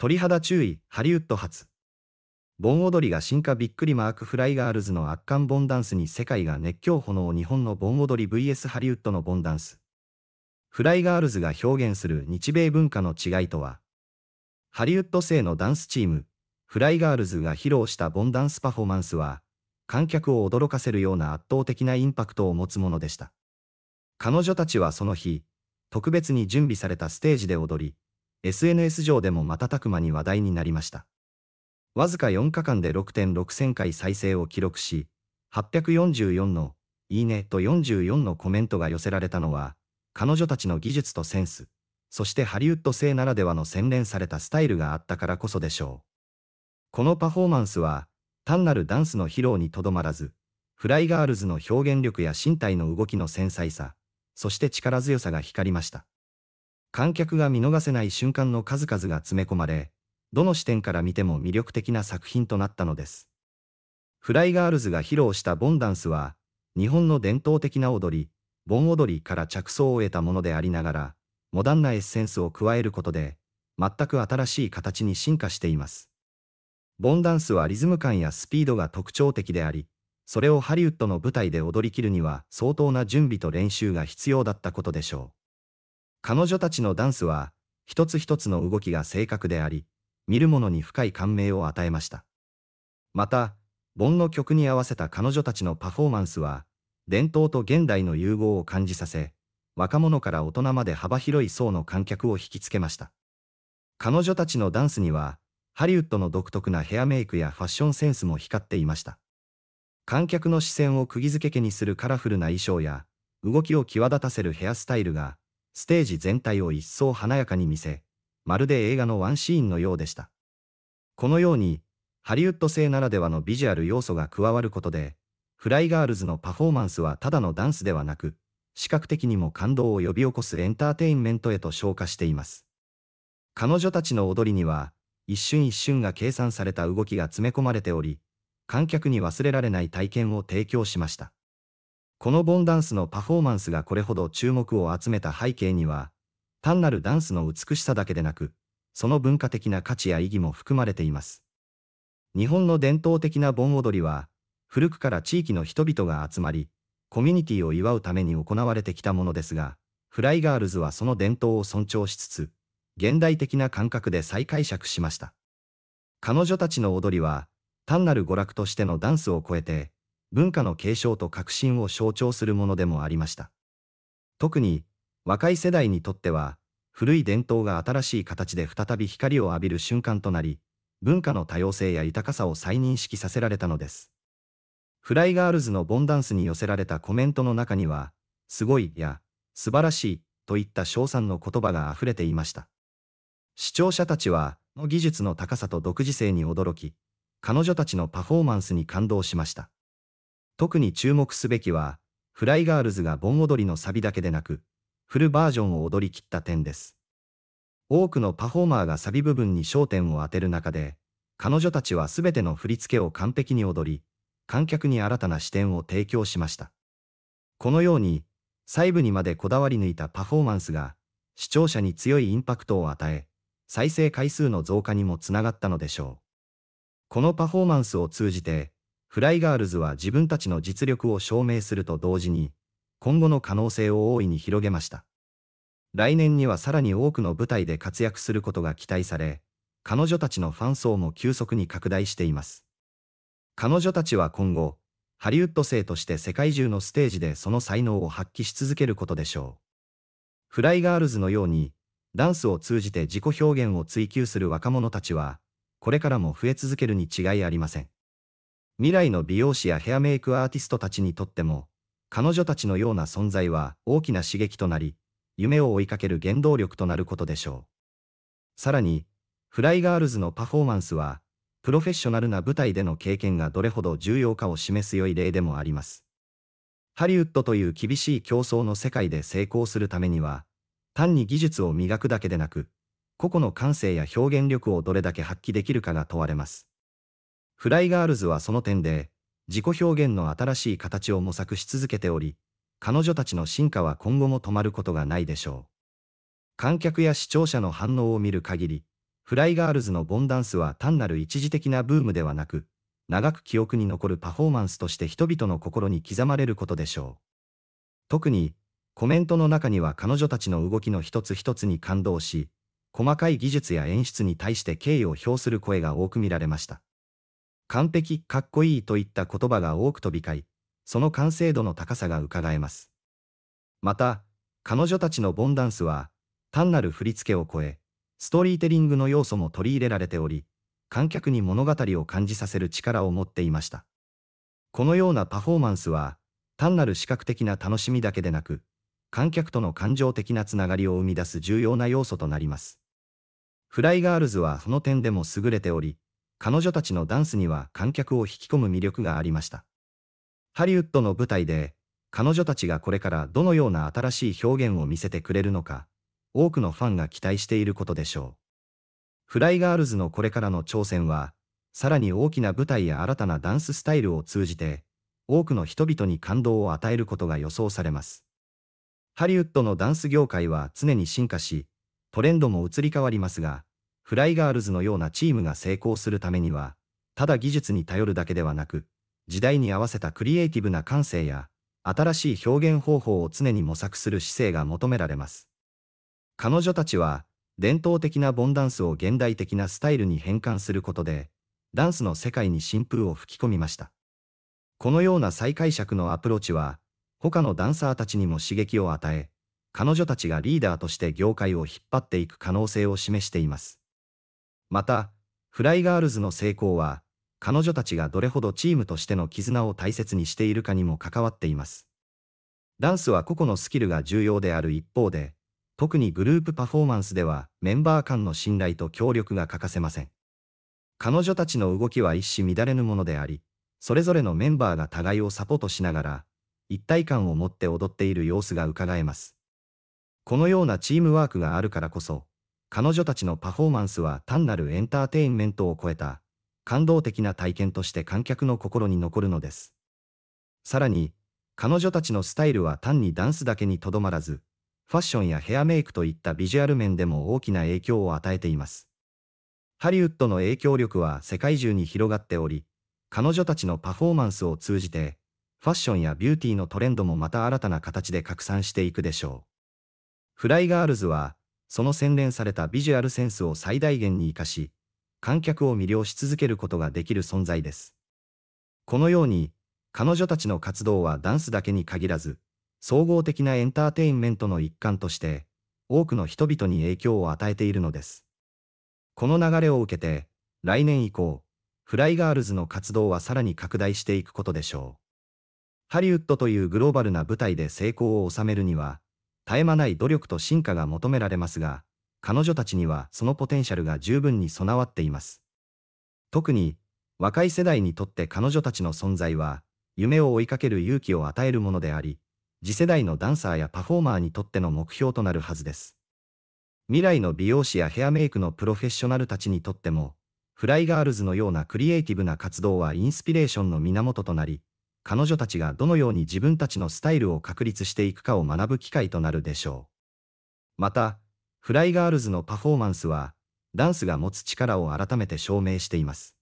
鳥肌注意、ハリウッド発。盆踊りが進化びっくりマークフライガールズの圧巻ボンダンスに世界が熱狂炎日本の盆踊り VS ハリウッドのボンダンス。フライガールズが表現する日米文化の違いとは、ハリウッド製のダンスチーム、フライガールズが披露したボンダンスパフォーマンスは、観客を驚かせるような圧倒的なインパクトを持つものでした。彼女たちはその日、特別に準備されたステージで踊り、SNS 上でも瞬く間に話題になりました。わずか4日間で6.6000回再生を記録し、844のいいねと44のコメントが寄せられたのは、彼女たちの技術とセンス、そしてハリウッド製ならではの洗練されたスタイルがあったからこそでしょう。このパフォーマンスは、単なるダンスの披露にとどまらず、フライガールズの表現力や身体の動きの繊細さ、そして力強さが光りました。観客が見逃せない瞬間の数々が詰め込まれ、どの視点から見ても魅力的な作品となったのです。フライガールズが披露したボンダンスは、日本の伝統的な踊り、盆踊りから着想を得たものでありながら、モダンなエッセンスを加えることで、全く新しい形に進化しています。ボンダンスはリズム感やスピードが特徴的であり、それをハリウッドの舞台で踊りきるには相当な準備と練習が必要だったことでしょう。彼女たちのダンスは、一つ一つの動きが正確であり、見る者に深い感銘を与えました。また、盆の曲に合わせた彼女たちのパフォーマンスは、伝統と現代の融合を感じさせ、若者から大人まで幅広い層の観客を引きつけました。彼女たちのダンスには、ハリウッドの独特なヘアメイクやファッションセンスも光っていました。観客の視線を釘付けにするカラフルな衣装や、動きを際立たせるヘアスタイルが、ステージ全体を一層華やかに見せ、まるで映画のワンシーンのようでした。このように、ハリウッド製ならではのビジュアル要素が加わることで、フライガールズのパフォーマンスはただのダンスではなく、視覚的にも感動を呼び起こすエンターテインメントへと昇華しています。彼女たちの踊りには、一瞬一瞬が計算された動きが詰め込まれており、観客に忘れられない体験を提供しました。このボンダンスのパフォーマンスがこれほど注目を集めた背景には、単なるダンスの美しさだけでなく、その文化的な価値や意義も含まれています。日本の伝統的な盆踊りは、古くから地域の人々が集まり、コミュニティを祝うために行われてきたものですが、フライガールズはその伝統を尊重しつつ、現代的な感覚で再解釈しました。彼女たちの踊りは、単なる娯楽としてのダンスを超えて、文化の継承と革新を象徴するものでもありました。特に、若い世代にとっては、古い伝統が新しい形で再び光を浴びる瞬間となり、文化の多様性や豊かさを再認識させられたのです。フライガールズのボンダンスに寄せられたコメントの中には、すごいや、素晴らしい、といった称賛の言葉が溢れていました。視聴者たちは、の技術の高さと独自性に驚き、彼女たちのパフォーマンスに感動しました。特に注目すべきは、フライガールズが盆踊りのサビだけでなく、フルバージョンを踊り切った点です。多くのパフォーマーがサビ部分に焦点を当てる中で、彼女たちは全ての振り付けを完璧に踊り、観客に新たな視点を提供しました。このように、細部にまでこだわり抜いたパフォーマンスが、視聴者に強いインパクトを与え、再生回数の増加にもつながったのでしょう。このパフォーマンスを通じて、フライガールズは自分たちの実力を証明すると同時に、今後の可能性を大いに広げました。来年にはさらに多くの舞台で活躍することが期待され、彼女たちのファン層も急速に拡大しています。彼女たちは今後、ハリウッド生として世界中のステージでその才能を発揮し続けることでしょう。フライガールズのように、ダンスを通じて自己表現を追求する若者たちは、これからも増え続けるに違いありません。未来の美容師やヘアメイクアーティストたちにとっても、彼女たちのような存在は大きな刺激となり、夢を追いかける原動力となることでしょう。さらに、フライガールズのパフォーマンスは、プロフェッショナルな舞台での経験がどれほど重要かを示す良い例でもあります。ハリウッドという厳しい競争の世界で成功するためには、単に技術を磨くだけでなく、個々の感性や表現力をどれだけ発揮できるかが問われます。フライガールズはその点で、自己表現の新しい形を模索し続けており、彼女たちの進化は今後も止まることがないでしょう。観客や視聴者の反応を見る限り、フライガールズのボンダンスは単なる一時的なブームではなく、長く記憶に残るパフォーマンスとして人々の心に刻まれることでしょう。特に、コメントの中には彼女たちの動きの一つ一つに感動し、細かい技術や演出に対して敬意を表する声が多く見られました。完璧、かっこいいといった言葉が多く飛び交い、その完成度の高さが伺えます。また、彼女たちのボンダンスは、単なる振り付けを超え、ストーリーテリングの要素も取り入れられており、観客に物語を感じさせる力を持っていました。このようなパフォーマンスは、単なる視覚的な楽しみだけでなく、観客との感情的なつながりを生み出す重要な要素となります。フライガールズはその点でも優れており、彼女たちのダンスには観客を引き込む魅力がありました。ハリウッドの舞台で、彼女たちがこれからどのような新しい表現を見せてくれるのか、多くのファンが期待していることでしょう。フライガールズのこれからの挑戦は、さらに大きな舞台や新たなダンススタイルを通じて、多くの人々に感動を与えることが予想されます。ハリウッドのダンス業界は常に進化し、トレンドも移り変わりますが、フライガールズのようなチームが成功するためには、ただ技術に頼るだけではなく、時代に合わせたクリエイティブな感性や、新しい表現方法を常に模索する姿勢が求められます。彼女たちは、伝統的なボンダンスを現代的なスタイルに変換することで、ダンスの世界に新風を吹き込みました。このような再解釈のアプローチは、他のダンサーたちにも刺激を与え、彼女たちがリーダーとして業界を引っ張っていく可能性を示しています。また、フライガールズの成功は、彼女たちがどれほどチームとしての絆を大切にしているかにも関わっています。ダンスは個々のスキルが重要である一方で、特にグループパフォーマンスではメンバー間の信頼と協力が欠かせません。彼女たちの動きは一糸乱れぬものであり、それぞれのメンバーが互いをサポートしながら、一体感を持って踊っている様子がうかがえます。このようなチームワークがあるからこそ、彼女たちのパフォーマンスは単なるエンターテインメントを超えた、感動的な体験として観客の心に残るのです。さらに、彼女たちのスタイルは単にダンスだけにとどまらず、ファッションやヘアメイクといったビジュアル面でも大きな影響を与えています。ハリウッドの影響力は世界中に広がっており、彼女たちのパフォーマンスを通じて、ファッションやビューティーのトレンドもまた新たな形で拡散していくでしょう。フライガールズは、その洗練されたビジュアルセンスを最大限に活かし、観客を魅了し続けることができる存在です。このように、彼女たちの活動はダンスだけに限らず、総合的なエンターテインメントの一環として、多くの人々に影響を与えているのです。この流れを受けて、来年以降、フライガールズの活動はさらに拡大していくことでしょう。ハリウッドというグローバルな舞台で成功を収めるには、絶え間ない努力と進化が求められますが、彼女たちにはそのポテンシャルが十分に備わっています。特に、若い世代にとって彼女たちの存在は、夢を追いかける勇気を与えるものであり、次世代のダンサーやパフォーマーにとっての目標となるはずです。未来の美容師やヘアメイクのプロフェッショナルたちにとっても、フライガールズのようなクリエイティブな活動はインスピレーションの源となり、彼女たちがどのように自分たちのスタイルを確立していくかを学ぶ機会となるでしょう。また、フライガールズのパフォーマンスは、ダンスが持つ力を改めて証明しています。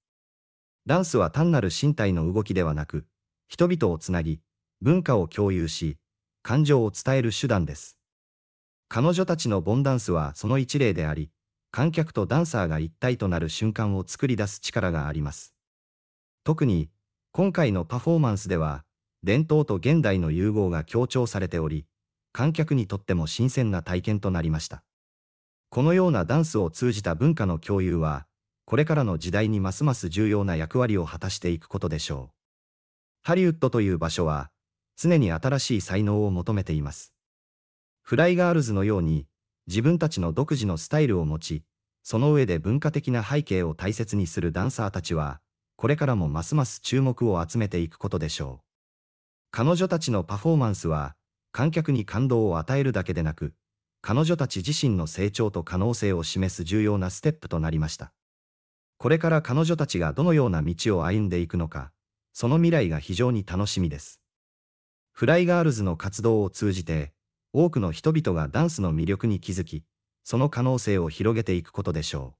ダンスは単なる身体の動きではなく、人々をつなぎ、文化を共有し、感情を伝える手段です。彼女たちのボンダンスはその一例であり、観客とダンサーが一体となる瞬間を作り出す力があります。特に、今回のパフォーマンスでは、伝統と現代の融合が強調されており、観客にとっても新鮮な体験となりました。このようなダンスを通じた文化の共有は、これからの時代にますます重要な役割を果たしていくことでしょう。ハリウッドという場所は、常に新しい才能を求めています。フライガールズのように、自分たちの独自のスタイルを持ち、その上で文化的な背景を大切にするダンサーたちは、これからもますます注目を集めていくことでしょう。彼女たちのパフォーマンスは、観客に感動を与えるだけでなく、彼女たち自身の成長と可能性を示す重要なステップとなりました。これから彼女たちがどのような道を歩んでいくのか、その未来が非常に楽しみです。フライガールズの活動を通じて、多くの人々がダンスの魅力に気づき、その可能性を広げていくことでしょう。